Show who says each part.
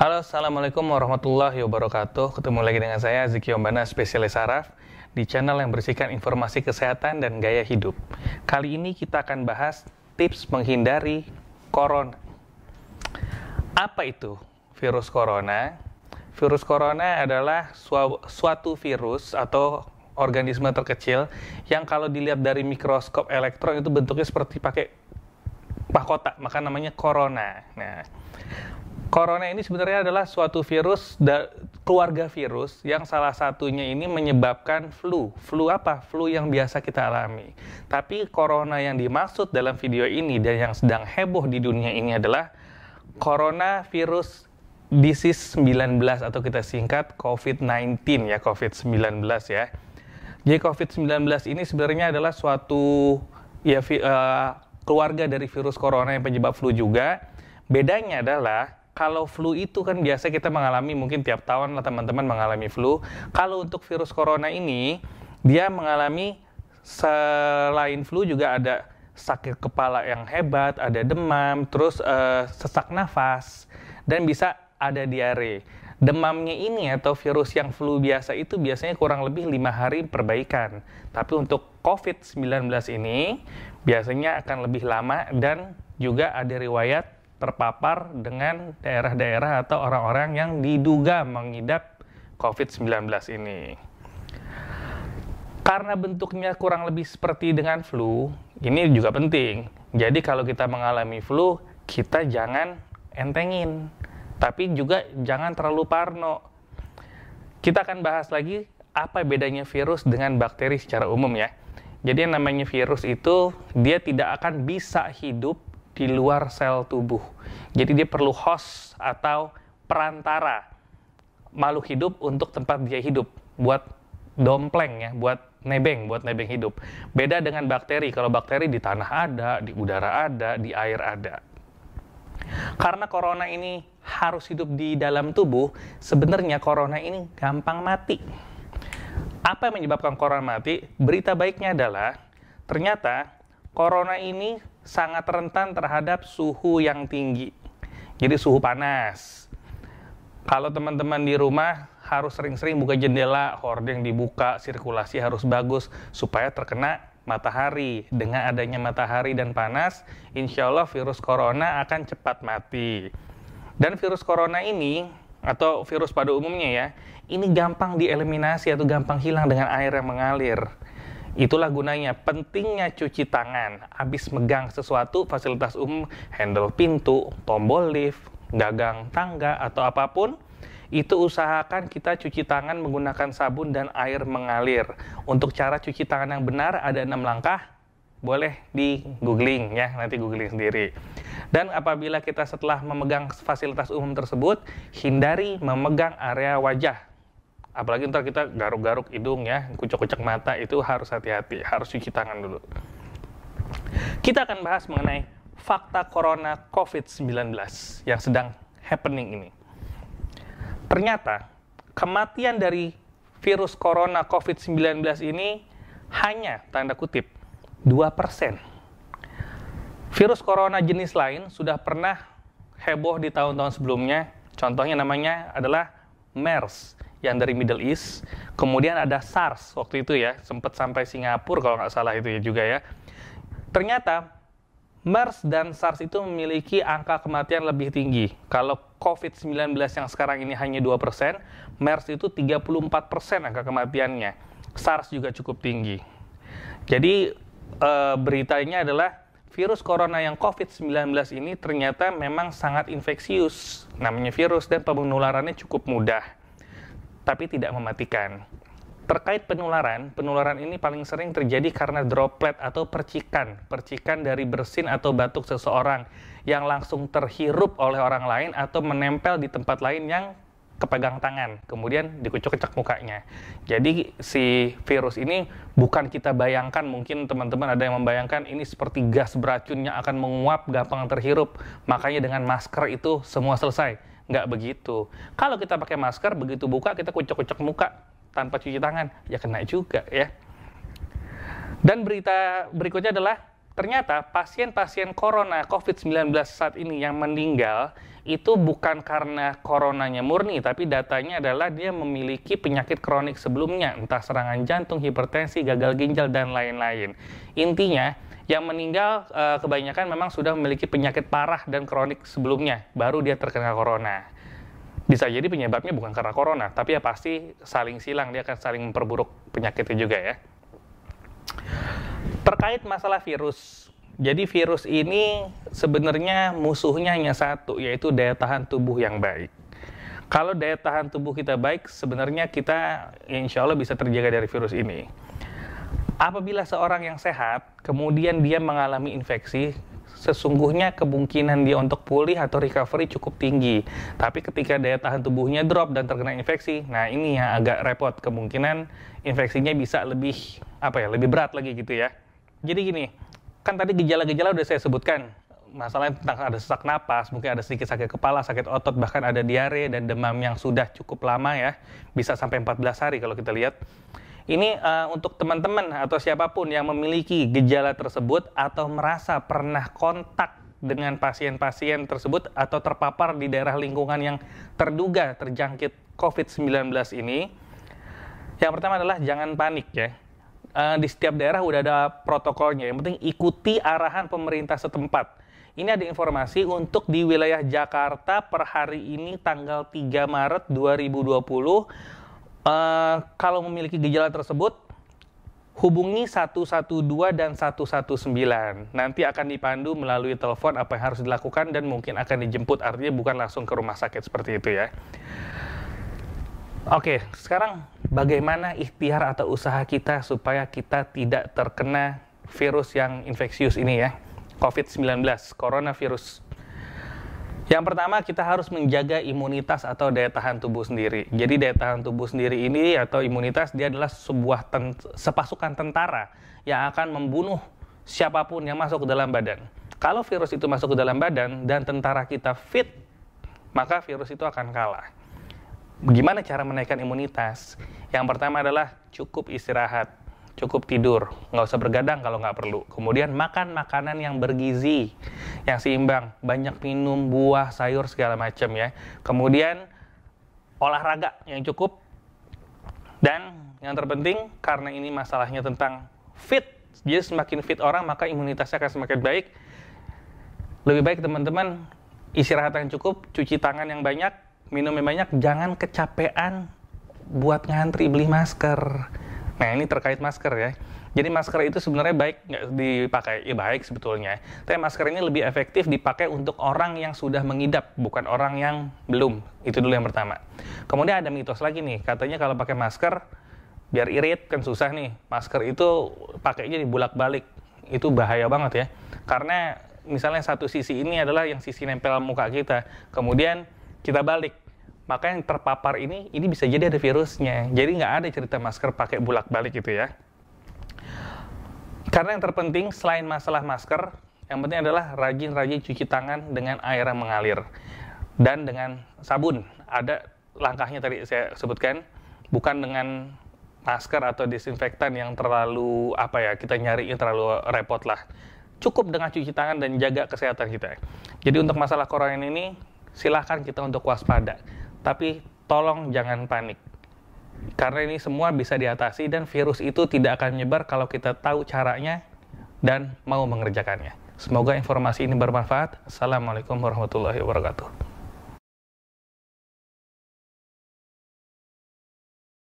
Speaker 1: Halo, Assalamualaikum warahmatullahi wabarakatuh. Ketemu lagi dengan saya, Ziki Ombana, spesialis saraf, di channel yang berisikan informasi kesehatan dan gaya hidup. Kali ini kita akan bahas tips menghindari corona. Apa itu virus corona? Virus corona adalah suatu virus atau organisme terkecil yang kalau dilihat dari mikroskop elektron itu bentuknya seperti pakai mahkota, maka namanya corona. Nah, Corona ini sebenarnya adalah suatu virus da, keluarga virus yang salah satunya ini menyebabkan flu. Flu apa? Flu yang biasa kita alami. Tapi corona yang dimaksud dalam video ini dan yang sedang heboh di dunia ini adalah corona virus disease 19 atau kita singkat COVID-19 ya, COVID-19 ya. Jadi COVID-19 ini sebenarnya adalah suatu ya vi, uh, keluarga dari virus corona yang penyebab flu juga. Bedanya adalah kalau flu itu kan biasa kita mengalami mungkin tiap tahun lah teman-teman mengalami flu. Kalau untuk virus corona ini dia mengalami selain flu juga ada sakit kepala yang hebat, ada demam, terus uh, sesak nafas dan bisa ada diare. Demamnya ini atau virus yang flu biasa itu biasanya kurang lebih lima hari perbaikan. Tapi untuk COVID-19 ini biasanya akan lebih lama dan juga ada riwayat terpapar dengan daerah-daerah atau orang-orang yang diduga mengidap COVID-19 ini. Karena bentuknya kurang lebih seperti dengan flu, ini juga penting. Jadi kalau kita mengalami flu, kita jangan entengin, tapi juga jangan terlalu parno. Kita akan bahas lagi apa bedanya virus dengan bakteri secara umum ya. Jadi yang namanya virus itu dia tidak akan bisa hidup di luar sel tubuh. Jadi dia perlu host atau perantara makhluk hidup untuk tempat dia hidup, buat dompleng ya, buat nebeng, buat nebeng hidup. Beda dengan bakteri, kalau bakteri di tanah ada, di udara ada, di air ada. Karena corona ini harus hidup di dalam tubuh, sebenarnya corona ini gampang mati. Apa yang menyebabkan corona mati? Berita baiknya adalah ternyata corona ini sangat rentan terhadap suhu yang tinggi. Jadi suhu panas. Kalau teman-teman di rumah harus sering-sering buka jendela, hordeng dibuka, sirkulasi harus bagus supaya terkena matahari. Dengan adanya matahari dan panas, insya Allah virus corona akan cepat mati. Dan virus corona ini atau virus pada umumnya ya, ini gampang dieliminasi atau gampang hilang dengan air yang mengalir. Itulah gunanya pentingnya cuci tangan. Habis megang sesuatu, fasilitas umum, handle pintu, tombol lift, gagang tangga atau apapun, itu usahakan kita cuci tangan menggunakan sabun dan air mengalir. Untuk cara cuci tangan yang benar ada enam langkah, boleh di googling ya, nanti googling sendiri. Dan apabila kita setelah memegang fasilitas umum tersebut, hindari memegang area wajah apalagi ntar kita garuk-garuk hidung ya, kucok kucek mata itu harus hati-hati, harus cuci tangan dulu. Kita akan bahas mengenai fakta corona COVID-19 yang sedang happening ini. Ternyata kematian dari virus corona COVID-19 ini hanya tanda kutip 2%. Virus corona jenis lain sudah pernah heboh di tahun-tahun sebelumnya. Contohnya namanya adalah MERS yang dari Middle East. Kemudian ada SARS waktu itu ya, sempat sampai Singapura kalau nggak salah itu ya juga ya. Ternyata MERS dan SARS itu memiliki angka kematian lebih tinggi. Kalau COVID-19 yang sekarang ini hanya 2%, MERS itu 34% angka kematiannya. SARS juga cukup tinggi. Jadi e, beritanya adalah virus corona yang COVID-19 ini ternyata memang sangat infeksius. Namanya virus dan penularannya cukup mudah tapi tidak mematikan. Terkait penularan, penularan ini paling sering terjadi karena droplet atau percikan, percikan dari bersin atau batuk seseorang yang langsung terhirup oleh orang lain atau menempel di tempat lain yang kepegang tangan, kemudian dikucuk kecek mukanya. Jadi si virus ini bukan kita bayangkan, mungkin teman-teman ada yang membayangkan ini seperti gas beracunnya akan menguap, gampang terhirup. Makanya dengan masker itu semua selesai. Nggak begitu. Kalau kita pakai masker, begitu buka kita kucek-kucek muka tanpa cuci tangan, ya kena juga ya. Dan berita berikutnya adalah ternyata pasien-pasien corona COVID-19 saat ini yang meninggal itu bukan karena coronanya murni, tapi datanya adalah dia memiliki penyakit kronik sebelumnya, entah serangan jantung, hipertensi, gagal ginjal, dan lain-lain. Intinya, yang meninggal uh, kebanyakan memang sudah memiliki penyakit parah dan kronik sebelumnya, baru dia terkena corona. Bisa jadi penyebabnya bukan karena corona, tapi ya pasti saling silang, dia akan saling memperburuk penyakitnya juga ya. Terkait masalah virus, jadi virus ini sebenarnya musuhnya hanya satu, yaitu daya tahan tubuh yang baik. Kalau daya tahan tubuh kita baik, sebenarnya kita insya Allah bisa terjaga dari virus ini. Apabila seorang yang sehat kemudian dia mengalami infeksi, sesungguhnya kemungkinan dia untuk pulih atau recovery cukup tinggi. Tapi ketika daya tahan tubuhnya drop dan terkena infeksi, nah ini yang agak repot. Kemungkinan infeksinya bisa lebih apa ya, lebih berat lagi gitu ya. Jadi gini, kan tadi gejala-gejala udah saya sebutkan. Masalahnya tentang ada sesak napas, mungkin ada sedikit sakit kepala, sakit otot, bahkan ada diare dan demam yang sudah cukup lama ya. Bisa sampai 14 hari kalau kita lihat. Ini uh, untuk teman-teman atau siapapun yang memiliki gejala tersebut atau merasa pernah kontak dengan pasien-pasien tersebut atau terpapar di daerah lingkungan yang terduga terjangkit COVID-19 ini. Yang pertama adalah jangan panik ya. Uh, di setiap daerah udah ada protokolnya. Yang penting ikuti arahan pemerintah setempat. Ini ada informasi untuk di wilayah Jakarta per hari ini tanggal 3 Maret 2020 Eh, kalau memiliki gejala tersebut, hubungi 112 dan 119. Nanti akan dipandu melalui telepon apa yang harus dilakukan dan mungkin akan dijemput, artinya bukan langsung ke rumah sakit seperti itu ya. Oke, sekarang bagaimana ikhtiar atau usaha kita supaya kita tidak terkena virus yang infeksius ini ya, COVID-19, coronavirus yang pertama kita harus menjaga imunitas atau daya tahan tubuh sendiri. Jadi daya tahan tubuh sendiri ini atau imunitas dia adalah sebuah ten sepasukan tentara yang akan membunuh siapapun yang masuk ke dalam badan. Kalau virus itu masuk ke dalam badan dan tentara kita fit, maka virus itu akan kalah. Bagaimana cara menaikkan imunitas? Yang pertama adalah cukup istirahat cukup tidur, nggak usah bergadang kalau nggak perlu. Kemudian makan makanan yang bergizi, yang seimbang, banyak minum buah, sayur segala macam ya. Kemudian olahraga yang cukup dan yang terpenting karena ini masalahnya tentang fit. Jadi semakin fit orang maka imunitasnya akan semakin baik. Lebih baik teman-teman istirahat yang cukup, cuci tangan yang banyak, minum yang banyak, jangan kecapean buat ngantri beli masker Nah ini terkait masker ya. Jadi masker itu sebenarnya baik nggak dipakai? Ya baik sebetulnya. Tapi masker ini lebih efektif dipakai untuk orang yang sudah mengidap, bukan orang yang belum. Itu dulu yang pertama. Kemudian ada mitos lagi nih, katanya kalau pakai masker biar irit kan susah nih. Masker itu pakainya dibulak-balik. Itu bahaya banget ya. Karena misalnya satu sisi ini adalah yang sisi nempel muka kita. Kemudian kita balik maka yang terpapar ini ini bisa jadi ada virusnya. Jadi nggak ada cerita masker pakai bulak-balik gitu ya. Karena yang terpenting selain masalah masker, yang penting adalah rajin-rajin cuci tangan dengan air yang mengalir dan dengan sabun. Ada langkahnya tadi saya sebutkan, bukan dengan masker atau disinfektan yang terlalu apa ya kita nyari yang terlalu repot lah. Cukup dengan cuci tangan dan jaga kesehatan kita. Jadi untuk masalah corona ini silahkan kita untuk waspada tapi tolong jangan panik. Karena ini semua bisa diatasi dan virus itu tidak akan menyebar kalau kita tahu caranya dan mau mengerjakannya. Semoga informasi ini bermanfaat. Assalamualaikum warahmatullahi wabarakatuh.